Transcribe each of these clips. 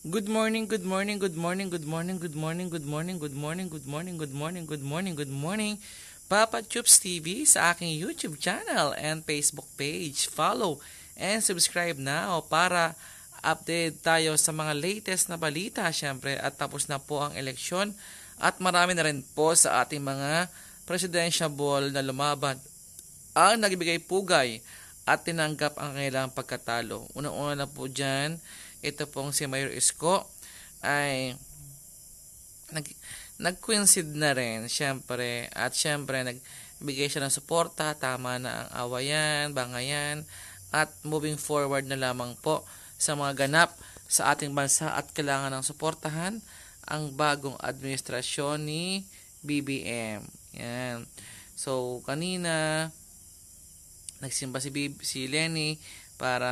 Good morning, good morning, good morning, good morning, good morning, good morning, good morning, good morning, good morning, good morning, good morning. Papa Chups TV sa aking YouTube channel and Facebook page. Follow and subscribe now para update tayo sa mga latest na balita. Siyempre, at tapos na po ang eleksyon at marami na rin po sa ating mga presidential ball na lumaban ang nagbigay pugay at tinanggap ang kanilang pagkatalo. Unang-una na po dyan, ito pong si Mayor Isko ay nag nag-coincide na rin, syempre, at syempre, nagbigay siya ng suporta, tama na ang awayan, bangayan, at moving forward na lamang po sa mga ganap sa ating bansa at kailangan ng suportahan ang bagong administrasyon ni BBM. Yan. So, kanina, nagsimba si, Bib, si Lenny para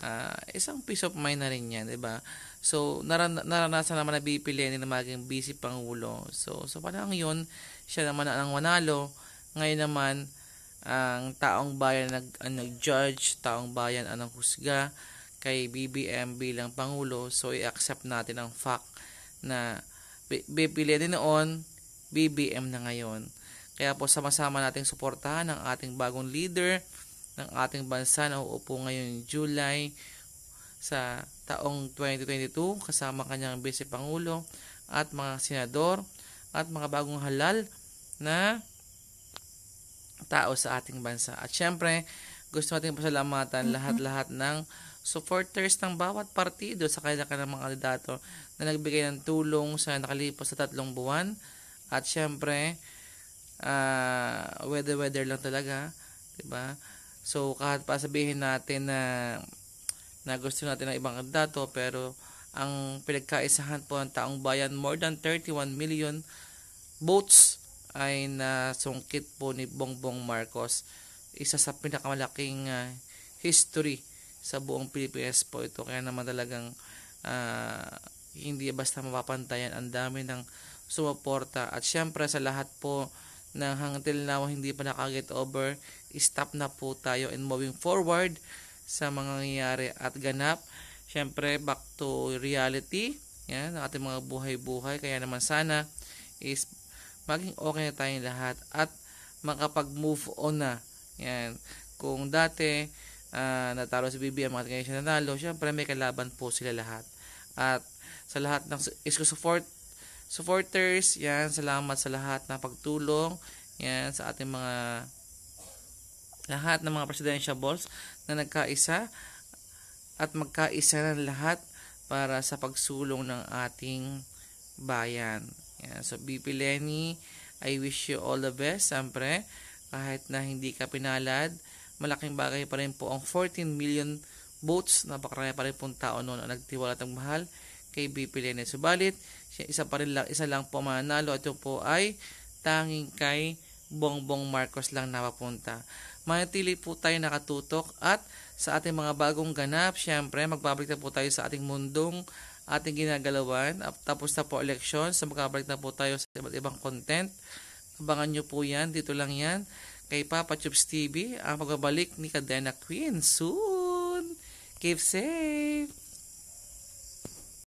uh, isang peace of mind na rin yan, di ba? So, naran- naranasan naman na BP Lenny na maging busy pangulo. So, so parang yun, siya naman ang wanalo. Ngayon naman, ang taong bayan nag, ang nag-judge, taong bayan ang naghusga kay BBM bilang Pangulo. So, i-accept natin ang fact na BP Lenny noon, BBM na ngayon. Kaya po sama-sama nating suportahan ang ating bagong leader ng ating bansa na uupo ngayon July sa taong 2022 kasama kanyang Vice Pangulo at mga senador at mga bagong halal na tao sa ating bansa. At syempre, gusto natin pasalamatan mm-hmm. lahat-lahat ng supporters ng bawat partido sa ng mga kandidato na nagbigay ng tulong sa nakalipas sa tatlong buwan. At syempre, uh, weather weather lang talaga, 'di ba? So kahit pa sabihin natin na na gusto natin ng ibang kandidato pero ang pinagkaisahan po ng taong bayan more than 31 million votes ay nasungkit po ni Bongbong Marcos. Isa sa pinakamalaking uh, history sa buong Pilipinas po ito. Kaya naman talagang uh, hindi basta mapapantayan ang dami ng sumuporta. At syempre sa lahat po na hanggang na hindi pa nakaget over, stop na po tayo and moving forward sa mga nangyayari at ganap. Siyempre, back to reality. Yan, ang ating mga buhay-buhay. Kaya naman sana is maging okay na tayong lahat at makapag-move on na. Yan. Kung dati, uh, natalo si BBM at ngayon siya nanalo, syempre may kalaban po sila lahat. At sa lahat ng isko support supporters. Yan, salamat sa lahat na pagtulong. Yan, sa ating mga lahat ng mga presidential balls na nagkaisa at magkaisa ng lahat para sa pagsulong ng ating bayan. Yan. So, BP Lenny, I wish you all the best. Siyempre, kahit na hindi ka pinalad, malaking bagay pa rin po ang 14 million votes. Napakarami pa rin pong tao noon ang nagtiwala at magmahal. mahal kay BP Lenez. Subalit, siya isa pa rin lang, isa lang po mananalo. Ito po ay tanging kay Bongbong Marcos lang napapunta. Manatili po tayo nakatutok at sa ating mga bagong ganap, syempre magbabalik na po tayo sa ating mundong ating ginagalawan. Tapos na po election, sa magbabalik na po tayo sa iba't ibang content. Abangan nyo po yan, dito lang yan. Kay Papa Chubbs TV, ang pagbabalik ni Kadena Queen soon. Keep safe!